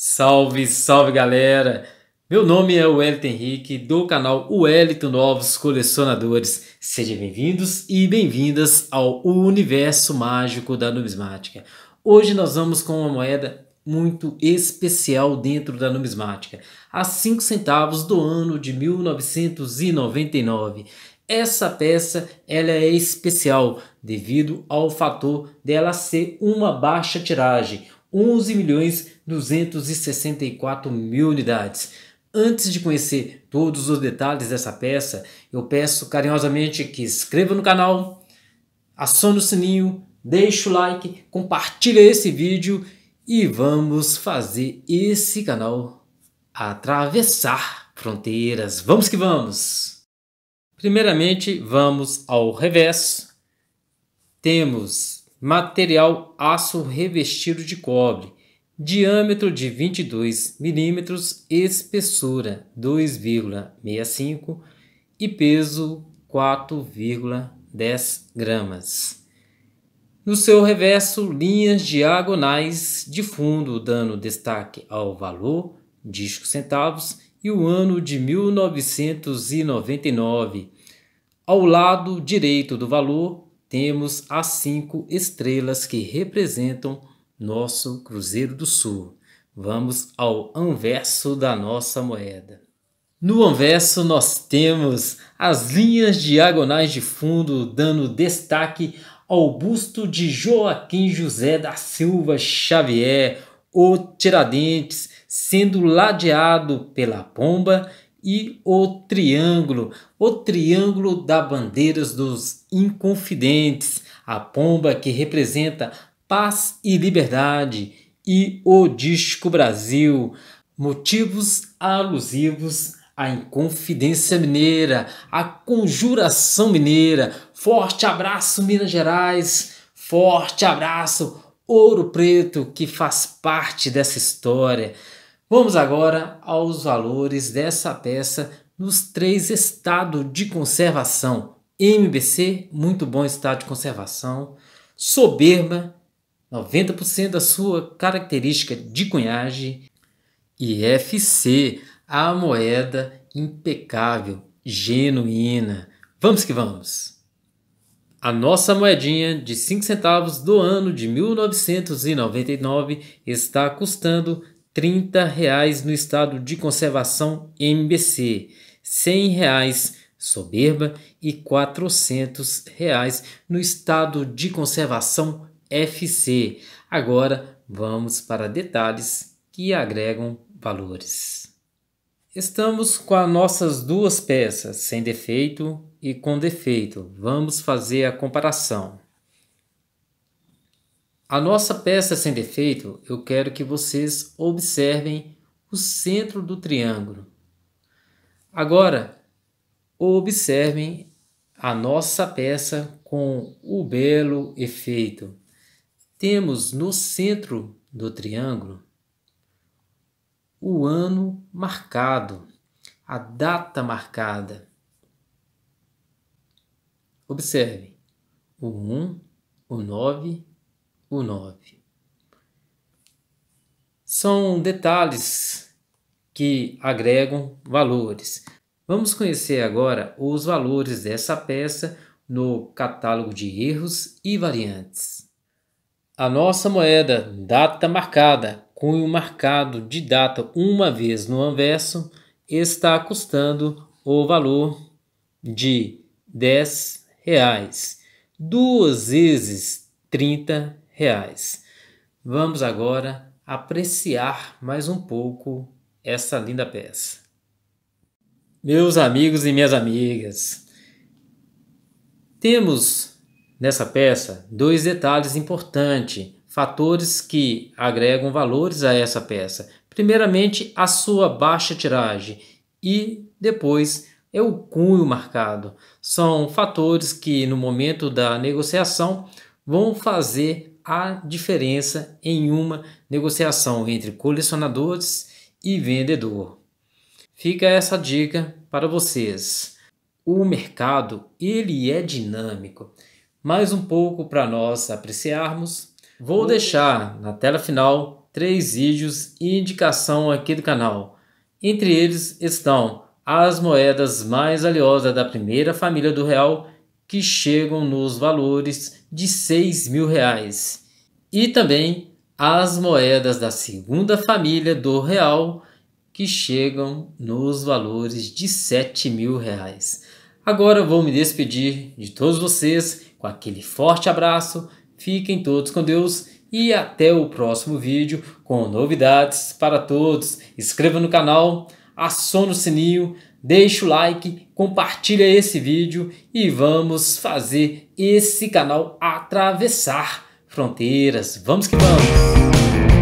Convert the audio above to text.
Salve, salve galera! Meu nome é Wellington Henrique do canal Wellington Novos Colecionadores. Sejam bem-vindos e bem-vindas ao Universo Mágico da Numismática. Hoje nós vamos com uma moeda muito especial dentro da numismática, a 5 centavos do ano de 1999. Essa peça ela é especial devido ao fator dela ser uma baixa tiragem, 11 milhões 264 mil unidades. Antes de conhecer todos os detalhes dessa peça, eu peço carinhosamente que inscreva no canal, acione o sininho, deixe o like, compartilhe esse vídeo e vamos fazer esse canal atravessar fronteiras. Vamos que vamos! Primeiramente, vamos ao revés. Temos material aço revestido de cobre, diâmetro de 22 mm, espessura 2,65 e peso 4,10 gramas. No seu reverso, linhas diagonais de fundo dando destaque ao valor, disco centavos e o ano de 1999. Ao lado direito do valor, temos as cinco estrelas que representam nosso Cruzeiro do Sul. Vamos ao anverso da nossa moeda. No anverso nós temos as linhas diagonais de fundo dando destaque ao busto de Joaquim José da Silva Xavier, o Tiradentes, sendo ladeado pela pomba e o triângulo, o triângulo da bandeiras dos inconfidentes, a pomba que representa paz e liberdade e o disco Brasil, motivos alusivos à Inconfidência Mineira, à Conjuração Mineira. Forte abraço, Minas Gerais! Forte abraço, Ouro Preto, que faz parte dessa história. Vamos agora aos valores dessa peça nos três estados de conservação. MBC, muito bom estado de conservação. Soberba, 90% da sua característica de cunhagem. E FC, a moeda impecável, genuína. Vamos que vamos! A nossa moedinha de 5 centavos do ano de 1999 está custando 30 reais no estado de conservação MBC, 100 reais soberba e 400 reais no estado de conservação FC. Agora vamos para detalhes que agregam valores. Estamos com as nossas duas peças, sem defeito e com defeito. Vamos fazer a comparação. A nossa peça sem defeito, eu quero que vocês observem o centro do triângulo. Agora, observem a nossa peça com o belo efeito. Temos no centro do triângulo o ano marcado, a data marcada. Observe o 1, o 9 o 9. São detalhes que agregam valores. Vamos conhecer agora os valores dessa peça no catálogo de erros e variantes. A nossa moeda data marcada, cunho marcado de data uma vez no anverso, está custando o valor de 10. Reais. Duas vezes 30 reais. Vamos agora apreciar mais um pouco essa linda peça. Meus amigos e minhas amigas, temos nessa peça dois detalhes importantes, fatores que agregam valores a essa peça. Primeiramente, a sua baixa tiragem e depois é o cunho marcado. São fatores que no momento da negociação vão fazer a diferença em uma negociação entre colecionadores e vendedor. Fica essa dica para vocês. O mercado, ele é dinâmico. Mais um pouco para nós apreciarmos. Vou deixar na tela final três vídeos e indicação aqui do canal. Entre eles estão as moedas mais valiosas da primeira família do real que chegam nos valores de 6 mil reais, e também as moedas da segunda família do real, que chegam nos valores de 7 mil reais. Agora vou me despedir de todos vocês com aquele forte abraço, fiquem todos com Deus e até o próximo vídeo com novidades para todos. Inscreva no canal, assona o sininho, deixe o like compartilha esse vídeo e vamos fazer esse canal atravessar fronteiras. Vamos que vamos!